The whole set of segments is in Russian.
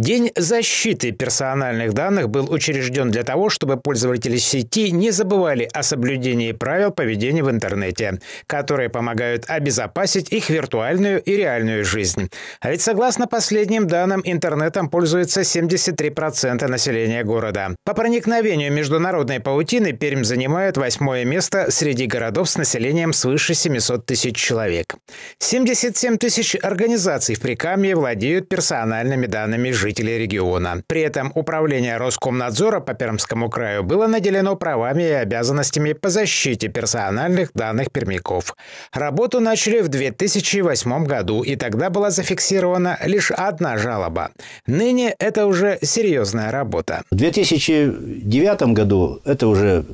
День защиты персональных данных был учрежден для того, чтобы пользователи сети не забывали о соблюдении правил поведения в интернете, которые помогают обезопасить их виртуальную и реальную жизнь. А ведь согласно последним данным, интернетом пользуется 73% населения города. По проникновению международной паутины Пермь занимает восьмое место среди городов с населением свыше 700 тысяч человек. 77 тысяч организаций в Прикамье владеют персональными данными жителей жителей региона. При этом управление Роскомнадзора по Пермскому краю было наделено правами и обязанностями по защите персональных данных пермяков. Работу начали в 2008 году, и тогда была зафиксирована лишь одна жалоба. Ныне это уже серьезная работа. В 2009 году это уже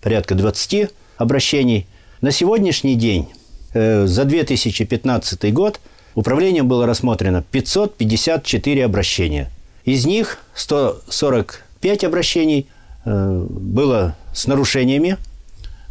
порядка 20 обращений. На сегодняшний день, э, за 2015 год – Управлением было рассмотрено 554 обращения. Из них 145 обращений э, было с нарушениями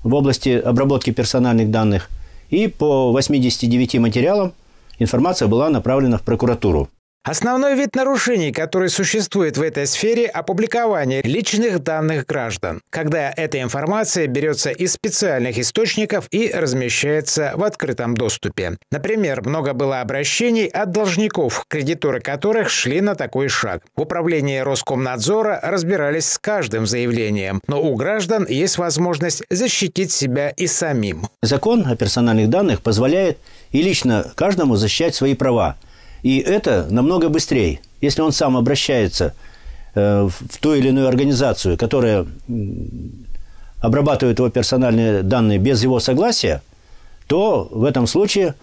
в области обработки персональных данных, и по 89 материалам информация была направлена в прокуратуру. Основной вид нарушений, который существует в этой сфере – опубликование личных данных граждан, когда эта информация берется из специальных источников и размещается в открытом доступе. Например, много было обращений от должников, кредиторы которых шли на такой шаг. В управлении Роскомнадзора разбирались с каждым заявлением, но у граждан есть возможность защитить себя и самим. Закон о персональных данных позволяет и лично каждому защищать свои права – и это намного быстрее. Если он сам обращается э, в ту или иную организацию, которая обрабатывает его персональные данные без его согласия, то в этом случае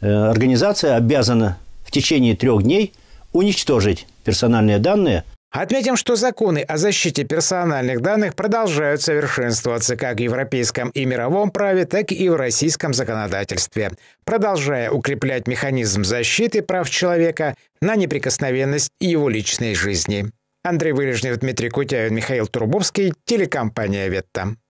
э, организация обязана в течение трех дней уничтожить персональные данные Отметим, что законы о защите персональных данных продолжают совершенствоваться как в европейском и мировом праве, так и в российском законодательстве, продолжая укреплять механизм защиты прав человека на неприкосновенность его личной жизни. Андрей Вылежнев, Дмитрий Кутяев, Михаил Трубовский, телекомпания «Ветта».